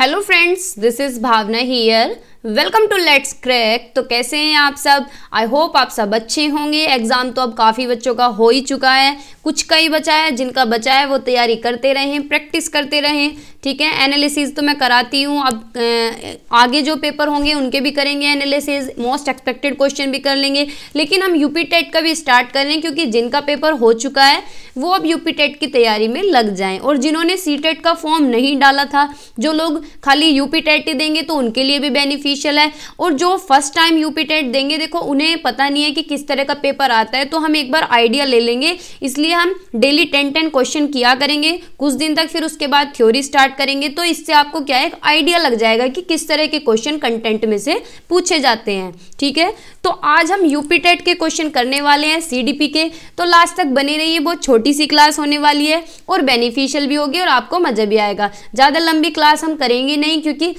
hello friends this is Bhavna here welcome to let's crack तो कैसे हैं आप सब आई होप आप सब अच्छे होंगे एग्ज़ाम तो अब काफ़ी बच्चों का हो ही चुका है कुछ का ही बचा है जिनका बचा है वो तैयारी करते रहें प्रैक्टिस करते रहें ठीक है एनालिसिस तो मैं कराती हूँ अब आगे जो पेपर होंगे उनके भी करेंगे एनालिसिस मोस्ट एक्सपेक्टेड क्वेश्चन भी कर लेंगे लेकिन हम यूपी टेट का भी स्टार्ट कर लें क्योंकि जिनका पेपर हो चुका है वो अब यूपी टेट की तैयारी में लग जाएं और जिन्होंने सी टेट का फॉर्म नहीं डाला था जो लोग खाली यूपी टेट ही देंगे तो उनके लिए भी बेनिफिशियल है और जो फर्स्ट टाइम यूपी टेट देंगे देखो उन्हें पता नहीं है कि किस तरह का पेपर आता है तो हम एक बार आइडिया ले लेंगे इसलिए हम डेली टेन टेन क्वेश्चन किया करेंगे कुछ दिन तक फिर उसके बाद थ्योरी स्टार्ट स्टार्ट करेंगे तो इससे आपको क्या है एक आइडिया लग जाएगा कि किस तरह के क्वेश्चन कंटेंट में से पूछे जाते हैं ठीक है तो आज हम यूपीटेट के क्वेश्चन करने वाले हैं सी के तो लास्ट तक बने रहिए बहुत छोटी सी क्लास होने वाली है और बेनिफिशियल भी होगी और आपको मज़ा भी आएगा ज़्यादा लंबी क्लास हम करेंगे नहीं क्योंकि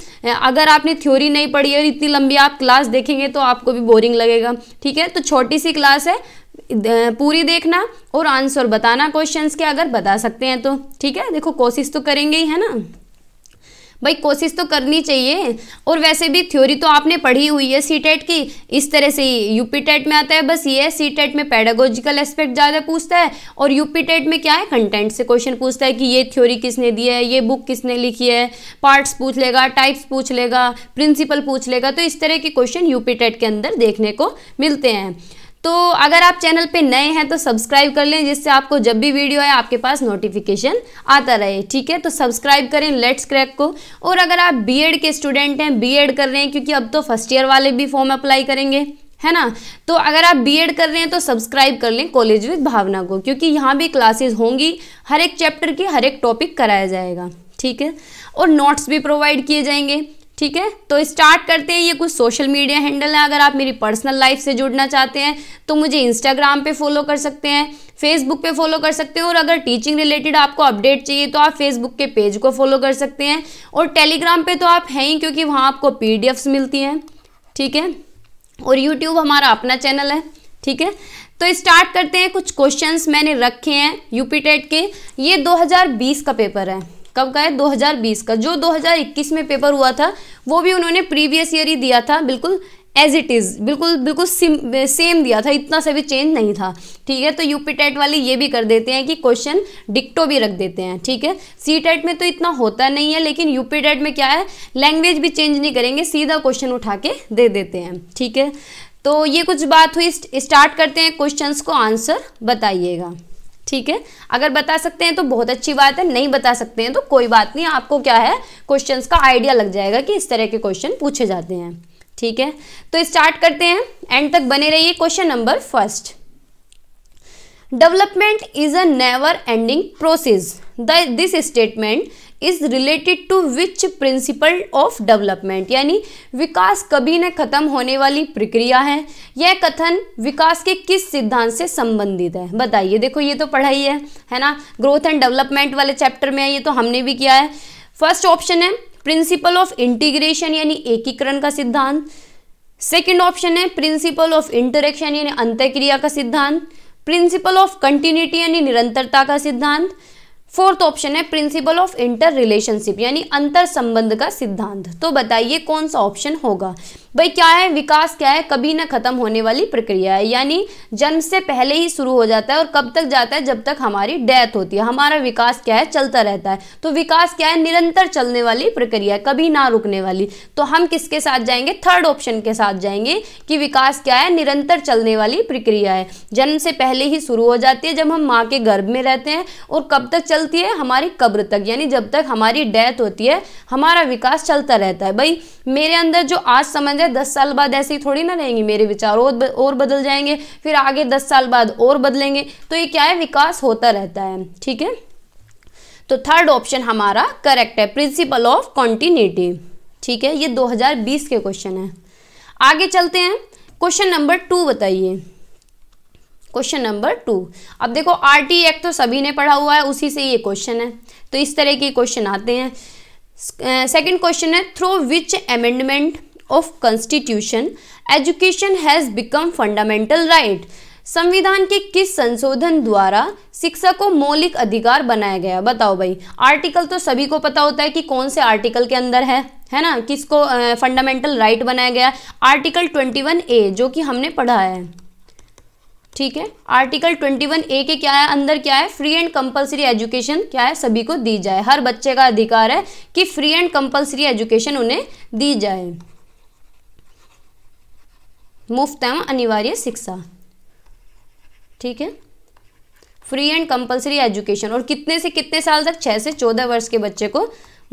अगर आपने थ्योरी नहीं पढ़ी और इतनी लंबी आप क्लास देखेंगे तो आपको भी बोरिंग लगेगा ठीक है तो छोटी सी क्लास है पूरी देखना और आंसर बताना क्वेश्चंस के अगर बता सकते हैं तो ठीक है देखो कोशिश तो करेंगे ही है ना भाई कोशिश तो करनी चाहिए और वैसे भी थ्योरी तो आपने पढ़ी हुई है सी टेट e की इस तरह से ही यूपी टेट e में आता है बस ये है सी टेट e में पैडागोजिकल एस्पेक्ट ज़्यादा पूछता है और यूपी टेट में क्या है कंटेंट से क्वेश्चन पूछता है कि ये थ्योरी किसने दी है ये बुक किसने लिखी है पार्ट्स पूछ लेगा टाइप्स पूछ लेगा प्रिंसिपल पूछ लेगा तो इस तरह के क्वेश्चन यूपी टेट के अंदर देखने को मिलते हैं तो अगर आप चैनल पे नए हैं तो सब्सक्राइब कर लें जिससे आपको जब भी वीडियो आए आपके पास नोटिफिकेशन आता रहे ठीक है तो सब्सक्राइब करें लेट्स क्रैक को और अगर आप बीएड के स्टूडेंट हैं बीएड कर रहे हैं क्योंकि अब तो फर्स्ट ईयर वाले भी फॉर्म अप्लाई करेंगे है ना तो अगर आप बीएड कर रहे हैं तो सब्सक्राइब कर लें कॉलेज विद भावना को क्योंकि यहाँ भी क्लासेज होंगी हर एक चैप्टर की हर एक टॉपिक कराया जाएगा ठीक है और नोट्स भी प्रोवाइड किए जाएंगे ठीक है तो स्टार्ट करते हैं ये कुछ सोशल मीडिया हैंडल है अगर आप मेरी पर्सनल लाइफ से जुड़ना चाहते हैं तो मुझे इंस्टाग्राम पे फॉलो कर सकते हैं फेसबुक पे फॉलो कर सकते हैं और अगर टीचिंग रिलेटेड आपको अपडेट चाहिए तो आप फेसबुक के पेज को फॉलो कर सकते हैं और टेलीग्राम पे तो आप हैं ही क्योंकि वहाँ आपको पी मिलती हैं ठीक है और यूट्यूब हमारा अपना चैनल है ठीक है तो स्टार्ट करते हैं कुछ क्वेश्चंस मैंने रखे हैं यूपी टेट e के ये 2020 का पेपर है कब का है 2020 का जो 2021 में पेपर हुआ था वो भी उन्होंने प्रीवियस ईयर ही दिया था बिल्कुल एज इट इज़ बिल्कुल बिल्कुल सेम दिया था इतना सा भी चेंज नहीं था ठीक है तो यूपी टेट वाले ये भी कर देते हैं कि क्वेश्चन डिक्टो भी रख देते हैं ठीक है सी टेट में तो इतना होता नहीं है लेकिन यूपी टेट में क्या है लैंग्वेज भी चेंज नहीं करेंगे सीधा क्वेश्चन उठा के दे देते हैं ठीक है तो ये कुछ बात हुई स्टार्ट करते हैं क्वेश्चंस को आंसर बताइएगा ठीक है अगर बता सकते हैं तो बहुत अच्छी बात है नहीं बता सकते हैं तो कोई बात नहीं आपको क्या है क्वेश्चंस का आइडिया लग जाएगा कि इस तरह के क्वेश्चन पूछे जाते हैं ठीक है तो स्टार्ट करते हैं एंड तक बने रहिए question number first development is a never ending process this statement is related to which principle of development यानी विकास कभी न खत्म होने वाली प्रक्रिया है यह कथन विकास के किस सिद्धांत से संबंधित है बताइए देखो ये तो पढ़ाई है है ना ग्रोथ एंड डेवलपमेंट वाले चैप्टर में ये तो हमने भी किया है फर्स्ट ऑप्शन है प्रिंसिपल ऑफ इंटीग्रेशन यानी एकीकरण का सिद्धांत सेकेंड ऑप्शन है प्रिंसिपल ऑफ इंटरेक्शन यानी अंत्यक्रिया का सिद्धांत प्रिंसिपल ऑफ कंटिन्यूटी यानी निरंतरता का सिद्धांत फोर्थ ऑप्शन है प्रिंसिपल ऑफ इंटर रिलेशनशिप यानी अंतर संबंध का सिद्धांत तो बताइए कौन सा ऑप्शन होगा भाई क्या है विकास क्या है कभी ना ख़त्म होने वाली प्रक्रिया है यानी जन्म से पहले ही शुरू हो जाता है और कब तक जाता है जब तक हमारी डेथ होती है हमारा विकास क्या है चलता रहता है तो विकास क्या है निरंतर चलने वाली प्रक्रिया है कभी ना रुकने वाली तो हम किसके साथ जाएंगे थर्ड ऑप्शन के साथ जाएंगे कि विकास क्या है निरंतर चलने वाली प्रक्रिया है जन्म से पहले ही शुरू हो जाती है जब हम माँ के गर्भ में रहते हैं और कब तक चलती है हमारी कब्र तक यानी जब तक हमारी डेथ होती है हमारा विकास चलता रहता है भाई मेरे अंदर जो आज समझ है दस साल बाद ऐसे ही थोड़ी ना रहेंगी मेरे विचार और और बदल जाएंगे फिर आगे दस साल बाद और बदलेंगे तो ये क्या है विकास होता रहता है ठीक है तो थर्ड ऑप्शन हमारा करेक्ट है प्रिंसिपल ऑफ कॉन्टीन्यूटी ठीक है ये 2020 के क्वेश्चन है आगे चलते हैं क्वेश्चन नंबर टू बताइए क्वेश्चन नंबर टू अब देखो आर टी एक्ट तो सभी ने पढ़ा हुआ है उसी से ये क्वेश्चन है तो इस तरह के क्वेश्चन आते हैं सेकंड क्वेश्चन है through which amendment of constitution education has become fundamental right संविधान के किस संशोधन द्वारा शिक्षा को मौलिक अधिकार बनाया गया बताओ भाई आर्टिकल तो सभी को पता होता है कि कौन से आर्टिकल के अंदर है है ना किसको फंडामेंटल राइट बनाया गया आर्टिकल ट्वेंटी वन ए जो कि हमने पढ़ा है ठीक है आर्टिकल ट्वेंटी वन ए के क्या है अंदर क्या है फ्री एंड कंपलसरी एजुकेशन क्या है सभी को दी जाए हर बच्चे का अधिकार है कि फ्री एंड कंपलसरी एजुकेशन उन्हें दी जाए मुफ्त एवं अनिवार्य शिक्षा ठीक है फ्री एंड कंपलसरी एजुकेशन और कितने से कितने साल तक छः से चौदह वर्ष के बच्चे को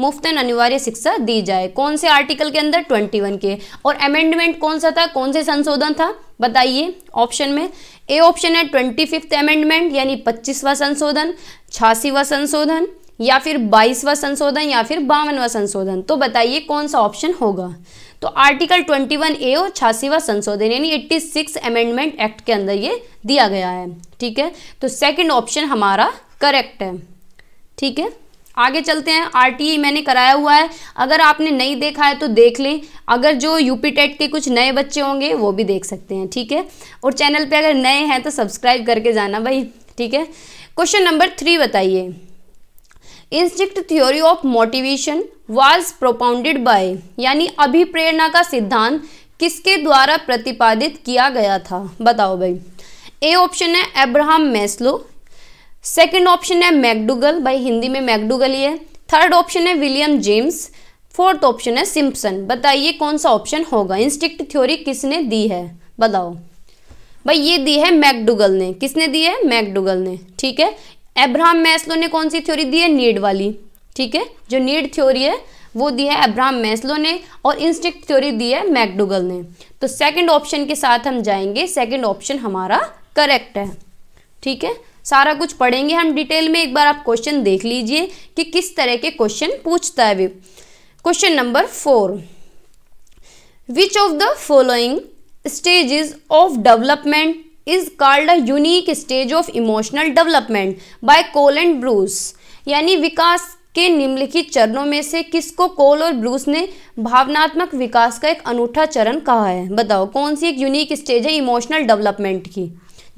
मुफ्त एंड अनिवार्य शिक्षा दी जाए कौन से आर्टिकल के अंदर ट्वेंटी वन के और अमेंडमेंट कौन सा था कौन से संशोधन था बताइए ऑप्शन में ए ऑप्शन है ट्वेंटी फिफ्थ अमेंडमेंट यानी पच्चीसवा संशोधन छियासीवा संशोधन या फिर बाईसवा संशोधन या फिर बावनवा संशोधन तो बताइए कौन सा ऑप्शन होगा तो आर्टिकल 21 ए और छियासीवा संशोधन यानी 86 अमेंडमेंट एक्ट के अंदर ये दिया गया है ठीक है तो सेकंड ऑप्शन हमारा करेक्ट है ठीक है आगे चलते हैं आर e मैंने कराया हुआ है अगर आपने नहीं देखा है तो देख लें अगर जो यूपी टेट के कुछ नए बच्चे होंगे वो भी देख सकते हैं ठीक है और चैनल पे अगर नए हैं तो सब्सक्राइब करके जाना भाई ठीक है क्वेश्चन नंबर थ्री बताइए instinct theory of motivation was propounded by यानी अभिप्रेरणा का सिद्धांत किसके द्वारा प्रतिपादित किया गया था बताओ भाई ए ऑप्शन है एब्राहम मैस्लो सेकंड ऑप्शन है मैकडूगल भाई हिंदी में मैकडूगल ही है थर्ड ऑप्शन है विलियम जेम्स फोर्थ ऑप्शन है सिम्पसन बताइए कौन सा ऑप्शन होगा इंस्टिक्ट थ्योरी किसने दी है बताओ भाई ये दी है मैकडूगल ने किसने दी है मैकडूगल ने ठीक है एब्राहम मैस्लो ने कौन सी थ्योरी दी है नीड वाली ठीक है जो नीड थ्योरी है वो दी है एब्राहम मैस्लो ने और इंस्टिक्ट थ्योरी दी है मैकडुगल ने तो सेकंड ऑप्शन के साथ हम जाएंगे सेकंड ऑप्शन हमारा करेक्ट है ठीक है सारा कुछ पढ़ेंगे हम डिटेल में एक बार आप क्वेश्चन देख लीजिए कि किस तरह के क्वेश्चन पूछता है वे question number four which of the following stages of development is called a unique stage of emotional development by Cole and Bruce यानी विकास के निम्नलिखित चरणों में से किसको कोल और ब्रूस ने भावनात्मक विकास का एक अनूठा चरण कहा है बताओ कौन सी एक यूनिक स्टेज है इमोशनल डेवलपमेंट की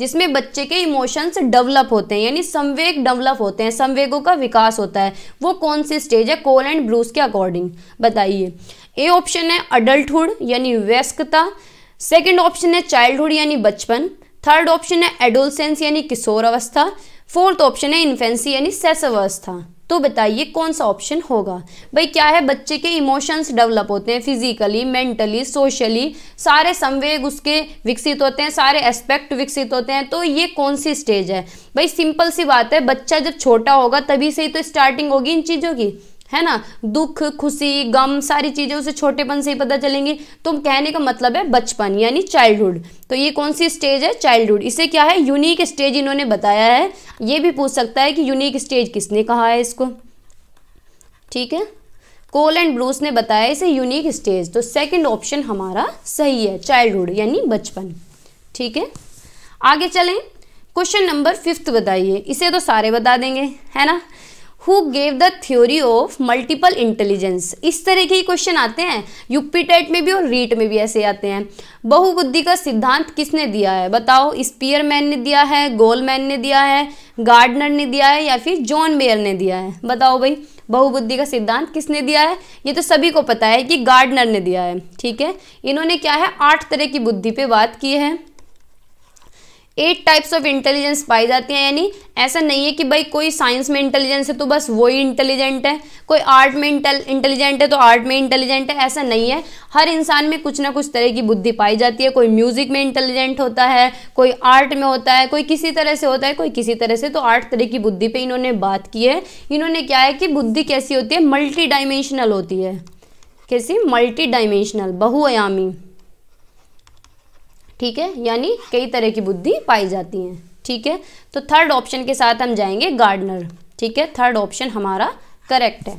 जिसमें बच्चे के इमोशंस डेवलप होते हैं यानी संवेग डेवलप होते हैं संवेगों का विकास होता है वो कौन सी स्टेज है कोल एंड ब्रूस के अकॉर्डिंग बताइए ए ऑप्शन है अडल्टहुड यानी व्यस्कता सेकेंड ऑप्शन है चाइल्डहुड यानी बचपन थर्ड ऑप्शन है एडोलसेंस यानी किशोर अवस्था फोर्थ ऑप्शन है इन्फेंसी यानी सेस अवस्था तो बताइए कौन सा ऑप्शन होगा भाई क्या है बच्चे के इमोशंस डेवलप होते हैं फिजिकली मेंटली सोशली सारे संवेग उसके विकसित होते हैं सारे एस्पेक्ट विकसित होते हैं तो ये कौन सी स्टेज है भाई सिंपल सी बात है बच्चा जब छोटा होगा तभी से ही तो स्टार्टिंग होगी इन चीज़ों की है ना दुख खुशी गम सारी चीज़ें उसे छोटेपन से ही पता चलेंगे तो कहने का मतलब है बचपन यानी चाइल्डहुड तो ये कौन सी स्टेज है चाइल्डहुड इसे क्या है यूनिक स्टेज इन्होंने बताया है ये भी पूछ सकता है कि यूनिक स्टेज किसने कहा है इसको ठीक है कोल एंड ब्रूस ने बताया इसे यूनिक स्टेज तो सेकेंड ऑप्शन हमारा सही है चाइल्डहुड यानी बचपन ठीक है आगे चलें क्वेश्चन नंबर फिफ्थ बताइए इसे तो सारे बता देंगे है ना who gave the theory of multiple intelligence इस तरह के ही क्वेश्चन आते हैं यूपी टेट में भी और रीट में भी ऐसे आते हैं बहुबुद्धि का सिद्धांत किसने दिया है बताओ मैन ने दिया है गोलमैन ने दिया है गार्डनर ने दिया है या फिर जॉन मेयर ने दिया है बताओ भाई बहुबुद्धि का सिद्धांत किसने दिया है ये तो सभी को पता है कि गार्डनर ने दिया है ठीक है इन्होंने क्या है आठ तरह की बुद्धि पे बात की है एट टाइप्स ऑफ इंटेलिजेंस पाई जाती हैं यानी ऐसा नहीं है कि भाई कोई साइंस में इंटेलिजेंस है तो बस वही इंटेलिजेंट है कोई आर्ट में इंटेलिजेंट है तो आर्ट में इंटेलिजेंट है ऐसा नहीं है हर इंसान में कुछ ना कुछ तरह की बुद्धि पाई जाती है कोई म्यूज़िक में इंटेलिजेंट होता है कोई आर्ट में होता है कोई किसी तरह से होता है कोई किसी तरह से तो आठ तरह की बुद्धि पर इन्होंने बात की है इन्होंने क्या है कि बुद्धि कैसी होती है मल्टी डायमेंशनल होती है कैसी मल्टी डायमेंशनल बहुआयामी ठीक है यानी कई तरह की बुद्धि पाई जाती हैं ठीक है तो थर्ड ऑप्शन के साथ हम जाएंगे गार्डनर ठीक है थर्ड ऑप्शन हमारा करेक्ट है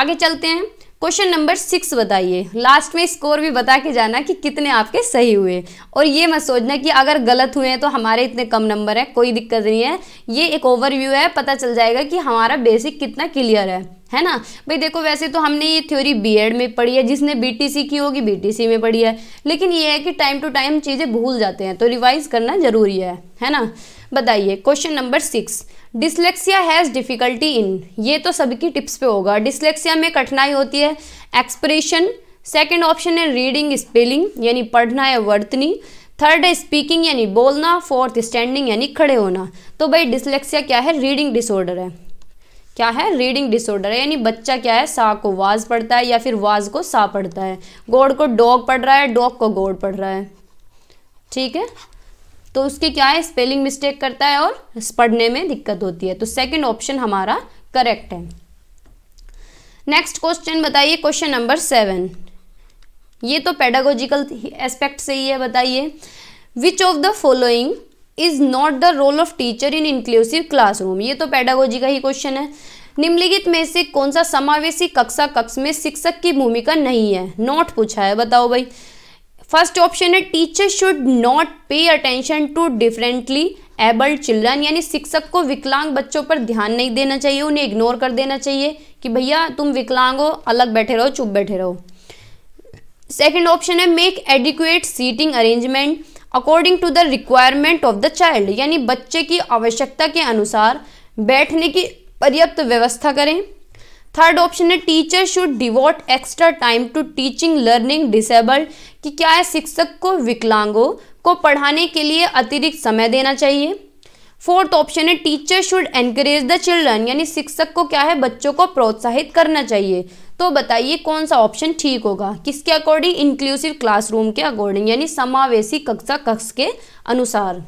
आगे चलते हैं क्वेश्चन नंबर सिक्स बताइए लास्ट में स्कोर भी बता के जाना कि कितने आपके सही हुए और ये मत सोचना कि अगर गलत हुए हैं तो हमारे इतने कम नंबर हैं कोई दिक्कत नहीं है ये एक ओवरव्यू है पता चल जाएगा कि हमारा बेसिक कितना क्लियर है है ना भाई देखो वैसे तो हमने ये थ्योरी एड में पढ़ी है जिसने सी की होगी सी में पढ़ी है लेकिन ये है कि टाइम टू टाइम चीज़ें भूल जाते हैं तो रिवाइज करना ज़रूरी है है ना बताइए question number six dyslexia has difficulty in ये तो सबकी टिप्स पे होगा डिसलेक्सिया में कठिनाई होती है एक्सप्रेशन सेकेंड ऑप्शन है रीडिंग स्पेलिंग यानी पढ़ना या वर्तनी थर्ड है स्पीकिंग यानी बोलना फोर्थ स्टैंडिंग यानी खड़े होना तो भाई डिसलेक्सिया क्या है रीडिंग डिसऑर्डर है क्या है रीडिंग डिसऑर्डर है यानी बच्चा क्या है सा को वाज पढ़ता है या फिर वाज को सा पढ़ता है गोड को डॉग पढ़ रहा है डॉग को गोड पढ़ रहा है ठीक है तो उसके क्या है स्पेलिंग मिस्टेक करता है और पढ़ने में दिक्कत होती है तो सेकंड ऑप्शन हमारा करेक्ट है नेक्स्ट क्वेश्चन बताइए क्वेश्चन नंबर सेवन ये तो पेडागोजिकल एस्पेक्ट से ही है बताइए which of the following is not the role of teacher in inclusive classroom ये तो पैडागोजी का ही क्वेश्चन है निम्नलिखित में से कौन सा समावेशी कक्षा कक्ष में शिक्षक की भूमिका नहीं है नॉट पूछा है बताओ भाई फर्स्ट ऑप्शन है teacher should not pay attention to differently abled children यानी शिक्षक को विकलांग बच्चों पर ध्यान नहीं देना चाहिए उन्हें इग्नोर कर देना चाहिए कि भैया तुम विकलांग हो अलग बैठे रहो चुप बैठे रहो सेकेंड ऑप्शन है make adequate seating arrangement according to the requirement of the child यानी बच्चे की आवश्यकता के अनुसार बैठने की पर्याप्त व्यवस्था करें थर्ड ऑप्शन है teacher should devote extra time to teaching learning disabled कि क्या है शिक्षक को विकलांगों को पढ़ाने के लिए अतिरिक्त समय देना चाहिए फोर्थ ऑप्शन है teacher should encourage the children यानी शिक्षक को क्या है बच्चों को प्रोत्साहित करना चाहिए तो बताइए कौन सा ऑप्शन ठीक होगा किसके अकॉर्डिंग इंक्लूसिव क्लासरूम के अकॉर्डिंग यानी समावेशी कक्षा कक्ष के अनुसार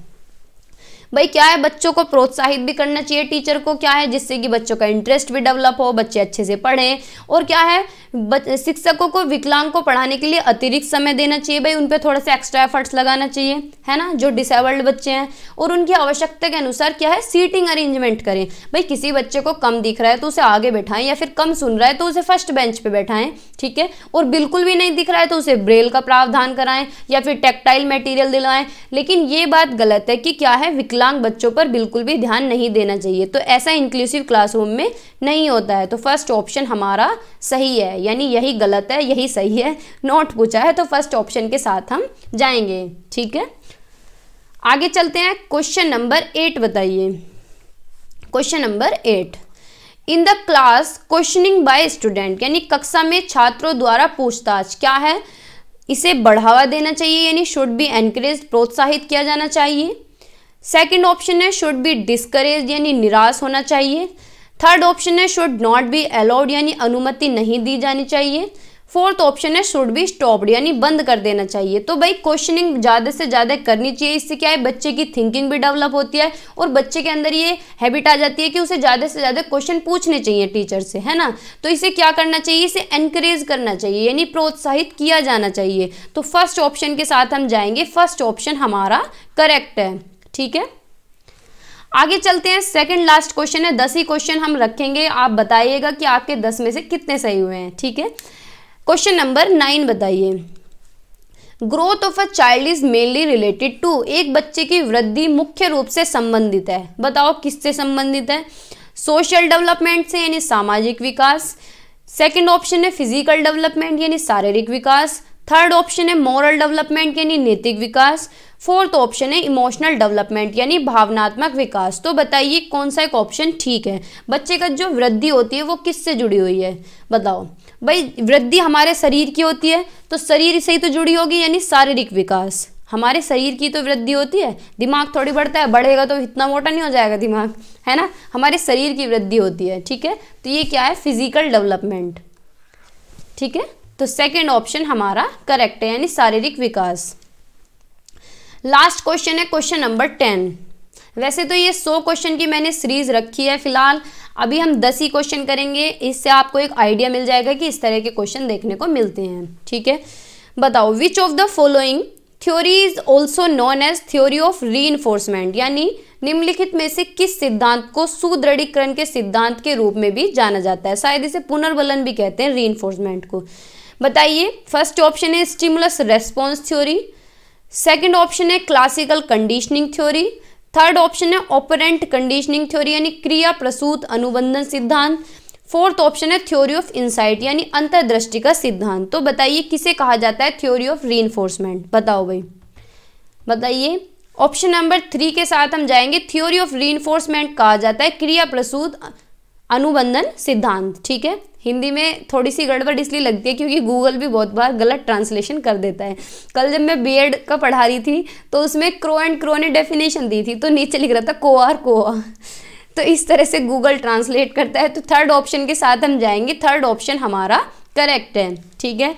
भाई क्या है बच्चों को प्रोत्साहित भी करना चाहिए टीचर को क्या है जिससे कि बच्चों का इंटरेस्ट भी डेवलप हो बच्चे अच्छे से पढ़ें और क्या है शिक्षकों को विकलांग को पढ़ाने के लिए अतिरिक्त समय देना चाहिए भाई उन पर थोड़ा सा एक्स्ट्रा एफर्ट्स लगाना चाहिए है ना जो डिसेबल्ड बच्चे हैं और उनकी आवश्यकता के अनुसार क्या है सीटिंग अरेंजमेंट करें भाई किसी बच्चे को कम दिख रहा है तो उसे आगे बैठाएं या फिर कम सुन रहा है तो उसे फर्स्ट बेंच पर बैठाएं ठीक है और बिल्कुल भी नहीं दिख रहा है तो उसे ब्रेल का प्रावधान कराएं या फिर टेक्टाइल मेटीरियल दिलाएं लेकिन ये बात गलत है कि क्या है विकलांग विकलांग बच्चों पर बिल्कुल भी ध्यान नहीं देना चाहिए तो ऐसा इंक्लूसिव क्लासरूम में नहीं होता है तो फर्स्ट ऑप्शन हमारा सही है यानी यही गलत है यही सही है नॉट पूछा है तो फर्स्ट ऑप्शन के साथ हम जाएंगे ठीक है आगे चलते हैं क्वेश्चन नंबर एट बताइए question number eight in the class questioning by student यानी कक्षा में छात्रों द्वारा पूछताछ क्या है इसे बढ़ावा देना चाहिए यानी शुड बी एनकरेज प्रोत्साहित किया जाना चाहिए सेकेंड ऑप्शन है शुड बी डिस्करेज यानी निराश होना चाहिए थर्ड ऑप्शन है शुड नॉट बी अलाउड यानी अनुमति नहीं दी जानी चाहिए फोर्थ ऑप्शन है शुड बी स्टॉप्ड यानी बंद कर देना चाहिए तो भाई क्वेश्चनिंग ज़्यादा से ज़्यादा करनी चाहिए इससे क्या है बच्चे की थिंकिंग भी डेवलप होती है और बच्चे के अंदर ये हैबिट आ जाती है कि उसे ज़्यादा से ज़्यादा क्वेश्चन पूछने चाहिए टीचर से है ना तो इसे क्या करना चाहिए इसे एनकरेज करना चाहिए यानी प्रोत्साहित किया जाना चाहिए तो फर्स्ट ऑप्शन के साथ हम जाएंगे फर्स्ट ऑप्शन हमारा करेक्ट है ठीक है आगे चलते हैं सेकंड लास्ट क्वेश्चन है दस ही क्वेश्चन हम रखेंगे आप बताइएगा कि आपके दस में से कितने सही हुए हैं ठीक है क्वेश्चन नंबर नाइन बताइए growth of a child is mainly related to एक बच्चे की वृद्धि मुख्य रूप से संबंधित है बताओ किससे संबंधित है सोशल डेवलपमेंट से यानी सामाजिक विकास सेकेंड ऑप्शन है फिजिकल डेवलपमेंट यानी शारीरिक विकास थर्ड ऑप्शन है मॉरल डेवलपमेंट यानी नैतिक विकास फोर्थ ऑप्शन है इमोशनल डेवलपमेंट यानी भावनात्मक विकास तो बताइए कौन सा एक ऑप्शन ठीक है बच्चे का जो वृद्धि होती है वो किससे जुड़ी हुई है बताओ भाई वृद्धि हमारे शरीर की होती है तो शरीर से ही तो जुड़ी होगी यानी शारीरिक विकास हमारे शरीर की तो वृद्धि होती है दिमाग थोड़ी बढ़ता है बढ़ेगा तो इतना मोटा नहीं हो जाएगा दिमाग है ना हमारे शरीर की वृद्धि होती है ठीक है तो ये क्या है फिजिकल डेवलपमेंट ठीक है तो सेकेंड ऑप्शन हमारा करेक्ट है यानी शारीरिक विकास लास्ट क्वेश्चन है क्वेश्चन नंबर टेन वैसे तो ये सौ क्वेश्चन की मैंने सीरीज रखी है फिलहाल अभी हम दस ही क्वेश्चन करेंगे इससे आपको एक आइडिया मिल जाएगा कि इस तरह के क्वेश्चन देखने को मिलते हैं ठीक है बताओ which of the following theory is also known as theory of री यानी निम्नलिखित में से किस सिद्धांत को सुदृढ़ीकरण के सिद्धांत के रूप में भी जाना जाता है शायद इसे पुनर्वलन भी कहते हैं री को बताइए फर्स्ट ऑप्शन है stimulus response theory second option है classical conditioning theory third option है ऑपरेंट कंडीशनिंग थ्योरी यानी क्रिया प्रसूत अनुबंधन सिद्धांत फोर्थ ऑप्शन है थ्योरी ऑफ इंसाइट यानी अंतर्दृष्टि का सिद्धांत तो बताइए किसे कहा जाता है थ्योरी ऑफ री बताओ भाई बताइए ऑप्शन नंबर थ्री के साथ हम जाएंगे थ्योरी ऑफ री कहा जाता है क्रिया प्रसूत अनुबंधन सिद्धांत ठीक है हिंदी में थोड़ी सी गड़बड़ इसलिए लगती है क्योंकि गूगल भी बहुत बार गलत ट्रांसलेशन कर देता है कल जब मैं बीएड का पढ़ा रही थी तो उसमें क्रो एंड क्रो ने डेफिनेशन दी थी तो नीचे लिख रहा था को आर कोआ तो इस तरह से गूगल ट्रांसलेट करता है तो थर्ड ऑप्शन के साथ हम जाएंगे थर्ड ऑप्शन हमारा करेक्ट है ठीक है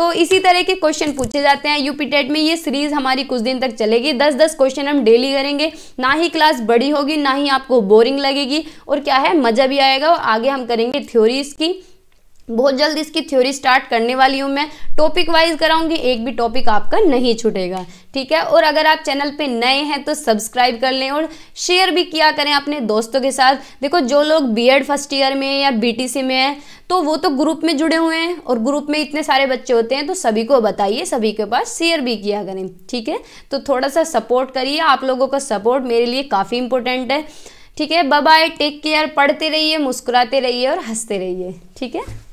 तो इसी तरह के क्वेश्चन पूछे जाते हैं यूपी टेट में ये सीरीज हमारी कुछ दिन तक चलेगी दस दस क्वेश्चन हम डेली करेंगे ना ही क्लास बड़ी होगी ना ही आपको बोरिंग लगेगी और क्या है मज़ा भी आएगा और आगे हम करेंगे थ्योरीज की बहुत जल्द इसकी थ्योरी स्टार्ट करने वाली हूँ मैं टॉपिक वाइज कराऊंगी एक भी टॉपिक आपका नहीं छूटेगा ठीक है और अगर आप चैनल पे नए हैं तो सब्सक्राइब कर लें और शेयर भी किया करें अपने दोस्तों के साथ देखो जो लोग बीएड फर्स्ट ईयर में या बीटीसी में हैं तो वो तो ग्रुप में जुड़े हुए हैं और ग्रुप में इतने सारे बच्चे होते हैं तो सभी को बताइए सभी के पास शेयर भी किया करें ठीक है तो थोड़ा सा सपोर्ट करिए आप लोगों का सपोर्ट मेरे लिए काफ़ी इंपॉर्टेंट है ठीक है बाय टेक केयर पढ़ते रहिए मुस्कुराते रहिए और हंसते रहिए ठीक है